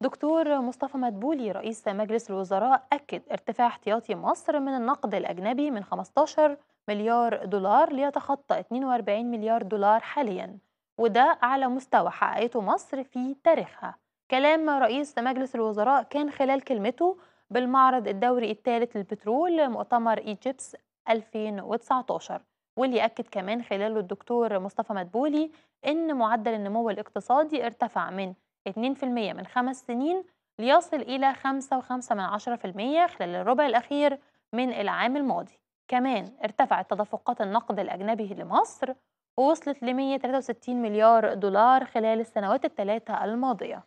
دكتور مصطفى مدبولي رئيس مجلس الوزراء أكد ارتفاع احتياطي مصر من النقد الأجنبي من 15 مليار دولار ليتخطى 42 مليار دولار حاليا وده أعلى مستوى حققته مصر في تاريخها كلام رئيس مجلس الوزراء كان خلال كلمته بالمعرض الدوري الثالث للبترول مؤتمر ايجيبس 2019 واللي أكد كمان خلاله الدكتور مصطفى مدبولي إن معدل النمو الاقتصادي ارتفع من 2% من خمس سنين ليصل إلى 5.5% خلال الربع الأخير من العام الماضي كمان ارتفعت تدفقات النقد الأجنبي لمصر ووصلت ل 163 مليار دولار خلال السنوات الثلاثة الماضية